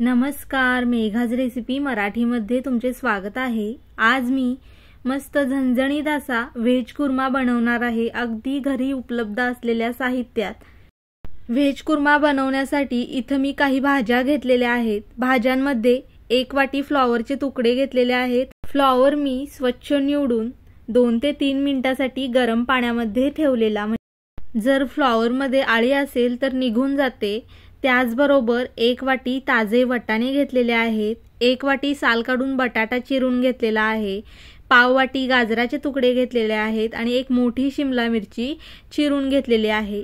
नमस्कार मेघाज रेसिपी मराठीमध्ये तुमचे स्वागत आहे आज मी मस्त झणझणीत असा व्हेज कुर्मा बनवणार आहे अगदी घरी उपलब्ध असलेल्या साहित्यात व्हेज कुर्मा बनवण्यासाठी इथं मी काही भाज्या घेतलेल्या आहेत भाज्यांमध्ये एक वाटी फ्लॉवरचे तुकडे घेतलेले आहेत फ्लॉवर मी स्वच्छ निवडून दोन ते तीन मिनिटासाठी गरम पाण्यामध्ये ठेवलेला जर फ्लॉवरमध्ये आळी असेल तर निघून जाते त्याचबरोबर एक वाटी ताजे वटाणे घेतलेले आहेत एक वाटी साल काढून बटाटा चिरून घेतलेला आहे पाव वाटी गाजराचे तुकडे घेतलेले आहेत आणि एक मोठी शिमला मिरची चिरून घेतलेली आहे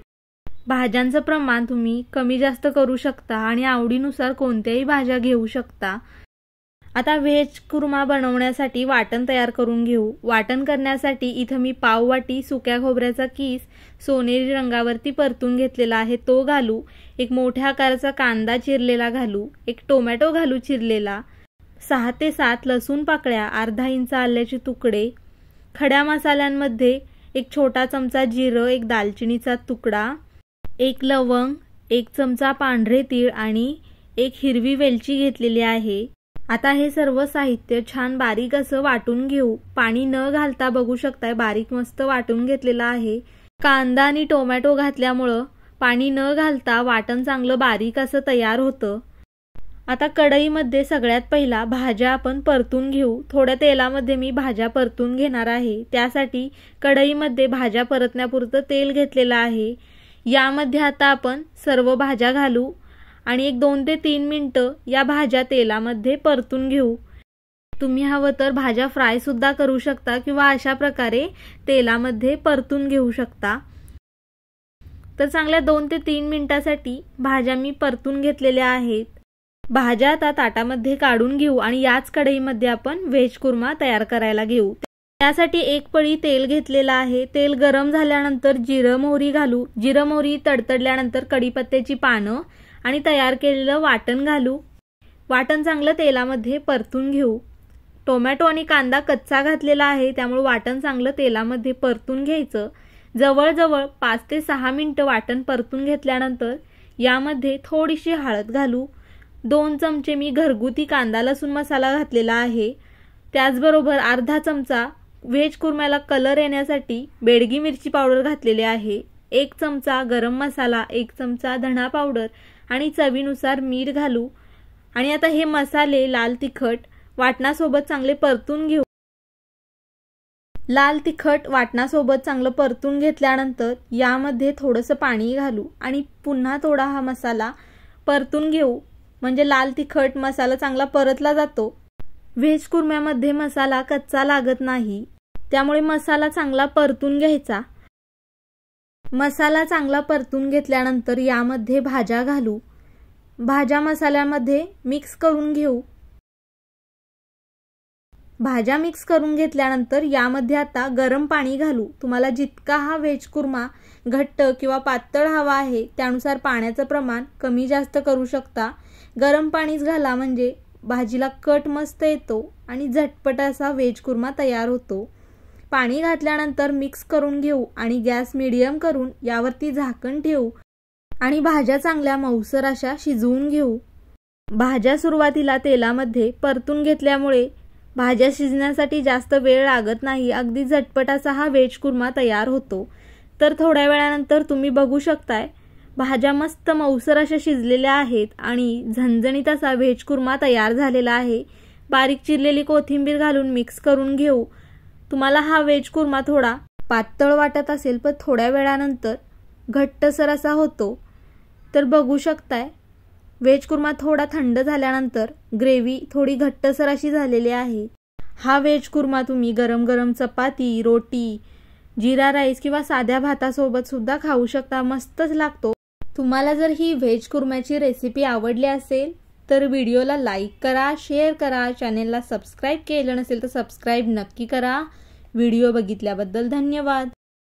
भाज्यांचं प्रमाण तुम्ही कमी जास्त करू शकता आणि आवडीनुसार कोणत्याही भाज्या घेऊ शकता आता व्हेज कुर्मा बनवण्यासाठी वाटण तयार करून घेऊ वाटण करण्यासाठी इथं मी पाववाटी वाटी सुक्या खोबऱ्याचा किस सोनेरी रंगावरती परतून घेतलेला आहे तो घालू एक मोठ्या आकाराचा कांदा चिरलेला घालू एक टोमॅटो घालू चिरलेला सहा ते सात लसूण पाकळ्या अर्धा इंच आल्याचे तुकडे खड्या मसाल्यांमध्ये एक छोटा चमचा जिरं एक दालचिनीचा तुकडा एक लवंग एक चमचा पांढरे तीळ आणि एक हिरवी वेलची घेतलेली आहे आता हे सर्व साहित्य छान बारीक असं वाटून घेऊ पाणी न घालता बघू शकताय बारीक मस्त वाटून घेतलेलं आहे कांदा आणि टोमॅटो घातल्यामुळं पाणी न घालता वाटण चांगलं बारीक असं तयार होतं आता कढईमध्ये सगळ्यात पहिला भाज्या आपण परतून घेऊ थोड्या तेलामध्ये मी भाज्या परतून घेणार आहे त्यासाठी कढईमध्ये भाज्या परतण्यापुरतं तेल घेतलेलं आहे यामध्ये आता आपण सर्व भाज्या घालू आणि एक दोन ते तीन मिनटं या भाज्या तेलामध्ये परतून घेऊ तुम्ही हवं तर भाज्या फ्रायसुद्धा करू शकता किंवा अशा प्रकारे तेलामध्ये परतून घेऊ शकता तर चांगल्या दोन ते तीन मिनिटांसाठी भाज्या मी परतून घेतलेल्या आहेत भाज्या आता ताटामध्ये काढून घेऊ आणि याच कढईमध्ये आपण व्हेज कुर्मा तयार करायला घेऊ त्यासाठी एक पळी तेल घेतलेला आहे तेल गरम झाल्यानंतर जिरं मोहरी घालू जिरं मोहरी तडतडल्यानंतर कडीपत्त्याची पानं आणि तयार केलेलं वाटण घालू वाटण चांगलं तेलामध्ये परतून घेऊ टोमॅटो आणि कांदा कच्चा घातलेला आहे त्यामुळे वाटण चांगलं तेलामध्ये परतून घ्यायचं जवळजवळ पाच ते सहा मिनटं वाटण परतून घेतल्यानंतर यामध्ये थोडीशी हळद घालू दोन चमचे मी घरगुती कांदा लसूण मसाला घातलेला आहे त्याचबरोबर अर्धा चमचा व्हेज कुर्म्याला कलर येण्यासाठी बेडगी मिरची पावडर घातलेली आहे एक चमचा गरम मसाला एक चमचा धणा पावडर आणि चवीनुसार मीठ घालू आणि आता हे मसाले लाल तिखट वाटणासोबत चांगले परतून घेऊ लाल तिखट वाटणासोबत चांगलं परतून घेतल्यानंतर यामध्ये थोडंसं पाणी घालू आणि पुन्हा थोडा हा मसाला परतून घेऊ म्हणजे लाल तिखट मसाला चांगला परतला जातो व्हेज कुर्म्यामध्ये मसाला कच्चा लागत नाही त्यामुळे मसाला चांगला परतून घ्यायचा मसाला चांगला परतून घेतल्यानंतर यामध्ये भाज्या घालू भाज्या मसाल्यामध्ये मिक्स करून घेऊ भाज्या मिक्स करून घेतल्यानंतर यामध्ये आता गरम पाणी घालू तुम्हाला जितका हा व्हेज कुर्मा घट्ट किंवा पातळ हवा आहे त्यानुसार पाण्याचं प्रमाण कमी जास्त करू शकता गरम पाणीच घाला म्हणजे भाजीला कट मस्त येतो आणि झटपट असा व्हेज कुर्मा तयार होतो पाणी घातल्यानंतर मिक्स करून घेऊ आणि गॅस मिडियम करून यावरती झाकण ठेवू आणि भाज्या चांगल्या मऊसर अशा शिजवून घेऊ भाज्या सुरुवातीला तेलामध्ये परतून घेतल्यामुळे भाज्या शिजण्यासाठी जास्त वेळ लागत नाही अगदी झटपट असा हा व्हेज कुर्मा तयार होतो तर थोड्या वेळानंतर तुम्ही बघू शकताय भाज्या मस्त मऊसर अशा शिजलेल्या आहेत आणि झणझणीत असा व्हेज कुर्मा तयार झालेला आहे बारीक चिरलेली कोथिंबीर घालून मिक्स करून घेऊ तुम्हाला हा वेज कुर्मा थोडा पातळ वाटत असेल पण थोड्या वेळानंतर घट्टसर असा होतो तर बघू शकताय व्हेज कुर्मा थोडा थंड झाल्यानंतर ग्रेव्ही थोडी घट्टसर अशी झालेली आहे हा व्हेज कुर्मा तुम्ही गरम गरम चपाती रोटी जिरा राईस किंवा साध्या भातासोबत सुद्धा खाऊ शकता मस्तच लागतो तुम्हाला जर ही व्हेज कुर्म्याची रेसिपी आवडली असेल तर व्हिडिओला लाईक करा शेअर करा चॅनेलला सबस्क्राईब केलं नसेल तर सबस्क्राईब नक्की करा व्हिडिओ बघितल्याबद्दल धन्यवाद